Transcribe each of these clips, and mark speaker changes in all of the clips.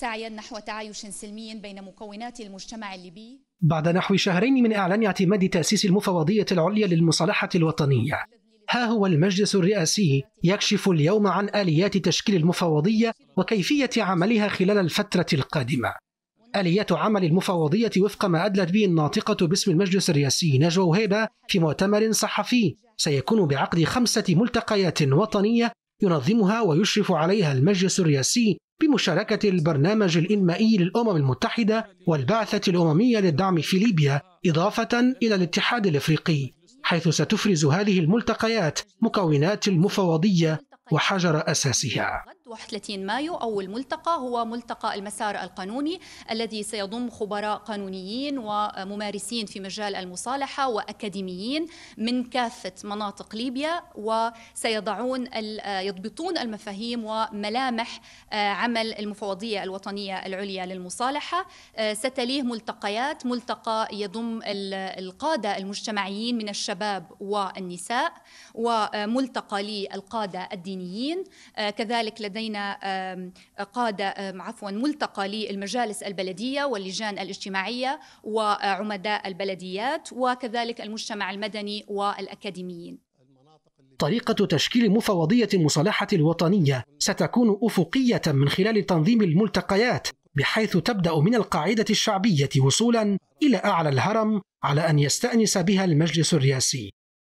Speaker 1: سعيا نحو تعايش سلمي بين مكونات المجتمع الليبي
Speaker 2: بعد نحو شهرين من إعلان اعتماد تأسيس المفوضية العليا للمصالحة الوطنية ها هو المجلس الرئاسي يكشف اليوم عن آليات تشكيل المفوضية وكيفية عملها خلال الفترة القادمة آليات عمل المفوضية وفق ما أدلت به الناطقة باسم المجلس الرئاسي نجوى وهيبة في مؤتمر صحفي سيكون بعقد خمسة ملتقيات وطنية ينظمها ويشرف عليها المجلس الرئاسي بمشاركة البرنامج الإنمائي للأمم المتحدة والبعثة الأممية للدعم في ليبيا إضافة إلى الاتحاد الإفريقي حيث ستفرز هذه الملتقيات مكونات المفوضية وحجر أساسها
Speaker 1: 31 مايو أو الملتقى هو ملتقى المسار القانوني الذي سيضم خبراء قانونيين وممارسين في مجال المصالحة وأكاديميين من كافة مناطق ليبيا وسيضعون يضبطون المفاهيم وملامح آه، عمل المفوضية الوطنية العليا للمصالحة آه، ستليه ملتقيات ملتقى يضم القادة المجتمعيين من الشباب والنساء وملتقى للقادة الدينيين آه، كذلك لدينا لدينا قادة عفوا ملتقى للمجالس البلدية واللجان الاجتماعية وعمداء البلديات وكذلك المجتمع المدني والأكاديميين
Speaker 2: طريقة تشكيل مفوضية المصالحة الوطنية ستكون أفقية من خلال تنظيم الملتقيات بحيث تبدأ من القاعدة الشعبية وصولا إلى أعلى الهرم على أن يستأنس بها المجلس الرئاسي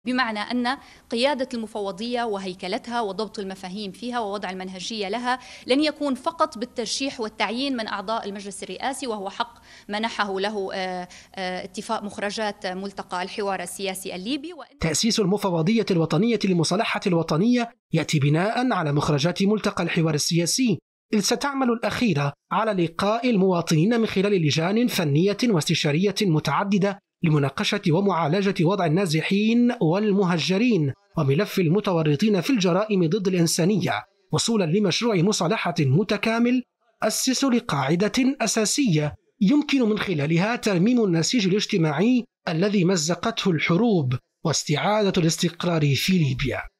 Speaker 1: بمعنى أن قيادة المفوضية وهيكلتها وضبط المفاهيم فيها ووضع المنهجية لها لن يكون فقط بالترشيح والتعيين من أعضاء المجلس الرئاسي وهو حق منحه له آه، آه، اتفاق مخرجات ملتقى الحوار السياسي الليبي
Speaker 2: تأسيس المفوضية الوطنية للمصالحة الوطنية يأتي بناء على مخرجات ملتقى الحوار السياسي إذ ستعمل الأخيرة على لقاء المواطنين من خلال لجان فنية واستشارية متعددة لمناقشة ومعالجة وضع النازحين والمهجرين وملف المتورطين في الجرائم ضد الإنسانية وصولا لمشروع مصالحة متكامل أسس لقاعدة أساسية يمكن من خلالها ترميم النسيج الاجتماعي الذي مزقته الحروب واستعادة الاستقرار في ليبيا